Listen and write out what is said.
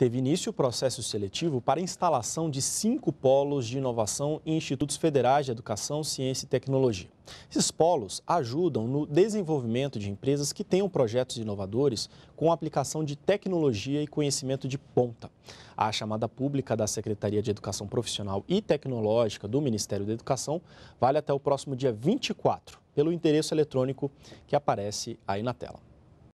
teve início o processo seletivo para instalação de cinco polos de inovação em institutos federais de educação, ciência e tecnologia. Esses polos ajudam no desenvolvimento de empresas que tenham projetos inovadores com aplicação de tecnologia e conhecimento de ponta. A chamada pública da Secretaria de Educação Profissional e Tecnológica do Ministério da Educação vale até o próximo dia 24, pelo endereço eletrônico que aparece aí na tela.